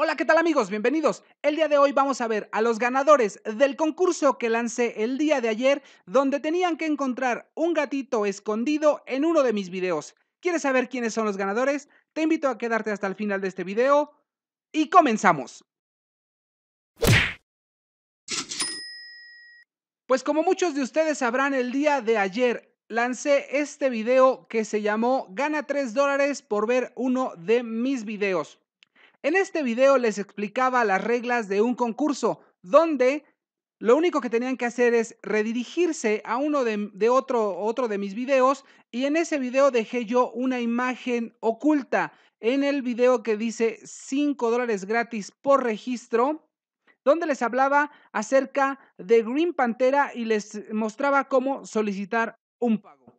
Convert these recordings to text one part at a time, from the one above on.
Hola, ¿qué tal amigos? Bienvenidos. El día de hoy vamos a ver a los ganadores del concurso que lancé el día de ayer, donde tenían que encontrar un gatito escondido en uno de mis videos. ¿Quieres saber quiénes son los ganadores? Te invito a quedarte hasta el final de este video y comenzamos. Pues como muchos de ustedes sabrán, el día de ayer lancé este video que se llamó Gana 3 dólares por ver uno de mis videos. En este video les explicaba las reglas de un concurso donde lo único que tenían que hacer es redirigirse a uno de, otro, otro de mis videos y en ese video dejé yo una imagen oculta en el video que dice 5 dólares gratis por registro, donde les hablaba acerca de Green Pantera y les mostraba cómo solicitar un pago.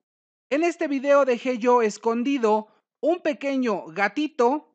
En este video dejé yo escondido un pequeño gatito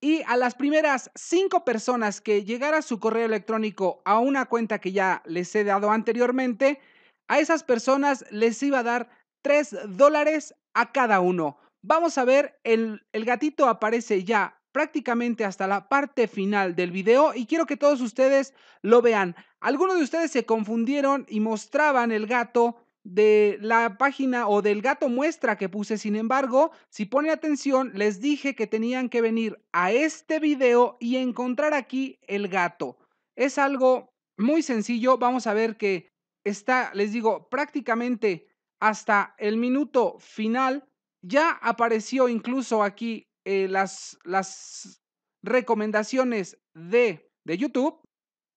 y a las primeras cinco personas que llegara su correo electrónico a una cuenta que ya les he dado anteriormente, a esas personas les iba a dar tres dólares a cada uno. Vamos a ver, el, el gatito aparece ya prácticamente hasta la parte final del video y quiero que todos ustedes lo vean. Algunos de ustedes se confundieron y mostraban el gato de la página o del gato muestra que puse. Sin embargo, si pone atención, les dije que tenían que venir a este video y encontrar aquí el gato. Es algo muy sencillo. Vamos a ver que está, les digo, prácticamente hasta el minuto final. Ya apareció incluso aquí eh, las, las recomendaciones de, de YouTube.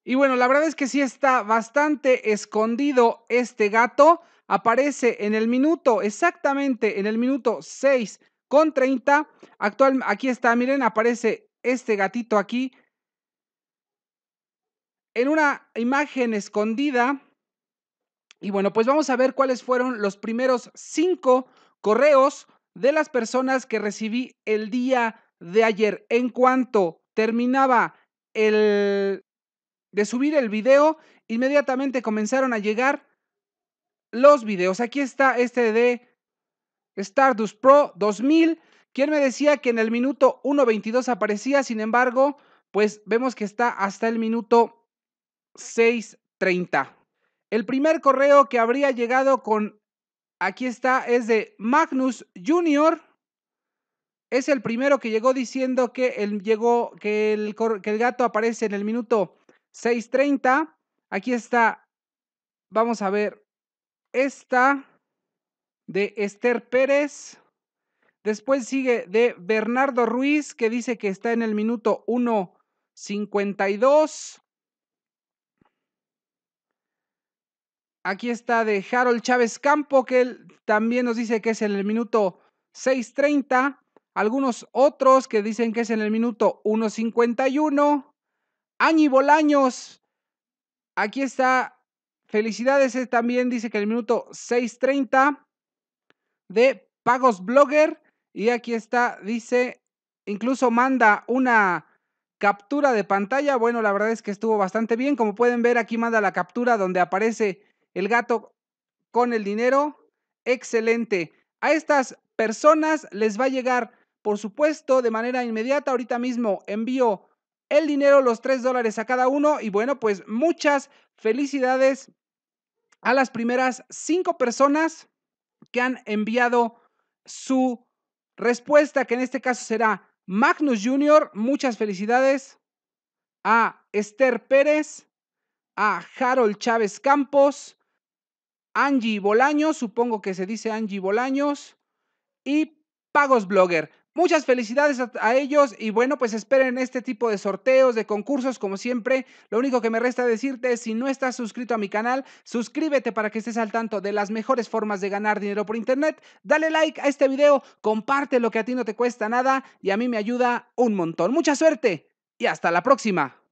Y bueno, la verdad es que sí está bastante escondido este gato aparece en el minuto, exactamente en el minuto 6 con 30. aquí está, miren, aparece este gatito aquí en una imagen escondida. Y bueno, pues vamos a ver cuáles fueron los primeros cinco correos de las personas que recibí el día de ayer. En cuanto terminaba el de subir el video, inmediatamente comenzaron a llegar los videos. Aquí está este de Stardust Pro 2000. Quien me decía que en el minuto 1.22 aparecía, sin embargo, pues vemos que está hasta el minuto 6.30. El primer correo que habría llegado con, aquí está, es de Magnus Jr. Es el primero que llegó diciendo que, el, llegó, que el gato aparece en el minuto 6.30. Aquí está, vamos a ver esta de Esther Pérez. Después sigue de Bernardo Ruiz, que dice que está en el minuto 1.52. Aquí está de Harold Chávez Campo, que él también nos dice que es en el minuto 6.30. Algunos otros que dicen que es en el minuto 1.51. Añi Bolaños. Aquí está Felicidades eh, también dice que el minuto 6.30 de Pagos Blogger. Y aquí está, dice, incluso manda una captura de pantalla. Bueno, la verdad es que estuvo bastante bien. Como pueden ver, aquí manda la captura donde aparece el gato con el dinero. Excelente. A estas personas les va a llegar, por supuesto, de manera inmediata. Ahorita mismo envío el dinero, los 3 dólares a cada uno. Y bueno, pues muchas felicidades a las primeras cinco personas que han enviado su respuesta, que en este caso será Magnus Jr., muchas felicidades. A Esther Pérez, a Harold Chávez Campos, Angie Bolaños, supongo que se dice Angie Bolaños, y Pagos Blogger. Muchas felicidades a, ellos y bueno, pues esperen este tipo de sorteos, de concursos, como siempre. Lo único que me resta decirte es, si no estás suscrito a mi canal, suscríbete para que estés al tanto de las mejores formas de ganar dinero por internet. Dale like a este video, comparte lo que a ti no te cuesta nada y a mí me ayuda un montón. Mucha suerte y hasta la próxima.